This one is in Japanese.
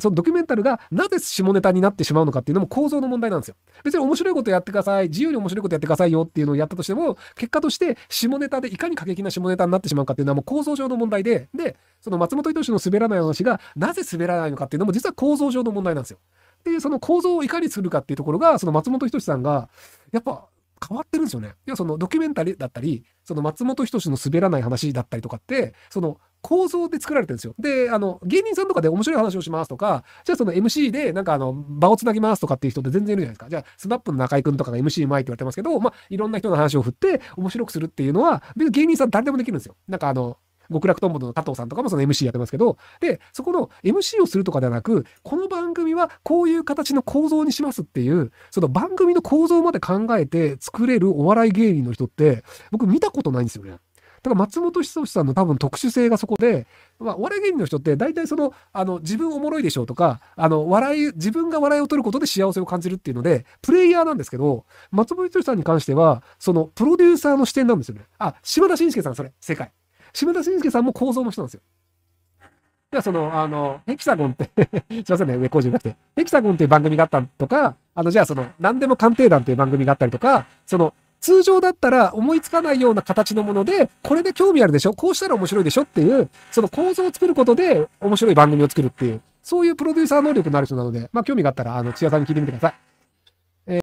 そのドキュメンタルがなぜ下ネタになってしまうのかっていうのも構造の問題なんですよ。別に面白いことやってください、自由に面白いことやってくださいよっていうのをやったとしても、結果として下ネタでいかに過激な下ネタになってしまうかっていうのはもう構造上の問題で、で、その松本人志の滑らない話がなぜ滑らないのかっていうのも実は構造上の問題なんですよ。で、その構造をいかにするかっていうところが、その松本人志さんが、やっぱ変わってるんですよね。要はそのドキュメンタリーだったり、その松本人志の滑らない話だったりとかって、その構造で作られてるんですよ。で、あの、芸人さんとかで面白い話をしますとか、じゃあその MC でなんかあの、場をつなぎますとかっていう人って全然いるじゃないですか。じゃあ、スナップの中居くんとかが MC うまいって言われてますけど、まあ、いろんな人の話を振って面白くするっていうのは、別に芸人さん誰でもできるんですよ。なんかあの、極楽とんぼの加藤さんとかもその MC やってますけど、で、そこの MC をするとかではなく、この番組はこういう形の構造にしますっていう、その番組の構造まで考えて作れるお笑い芸人の人って、僕見たことないんですよね。だから松本人志さんの多分特殊性がそこで、まあ、お笑い芸人の人って大体その、あの、自分おもろいでしょうとか、あの、笑い、自分が笑いを取ることで幸せを感じるっていうので、プレイヤーなんですけど、松本人志さんに関しては、その、プロデューサーの視点なんですよね。あ、島田紳介さん、それ、正解。島田紳介さんも構造の人なんですよ。では、その、あの、ヘキサゴンって すいませんね、上工事じゃなくて、ヘキサゴンっていう番組があったとか、あの、じゃあ、その、何でも鑑定団っていう番組があったりとか、その、通常だったら思いつかないような形のもので、これで興味あるでしょこうしたら面白いでしょっていう、その構造を作ることで面白い番組を作るっていう、そういうプロデューサー能力のある人なので、まあ興味があったら、あの、千谷さんに聞いてみてください。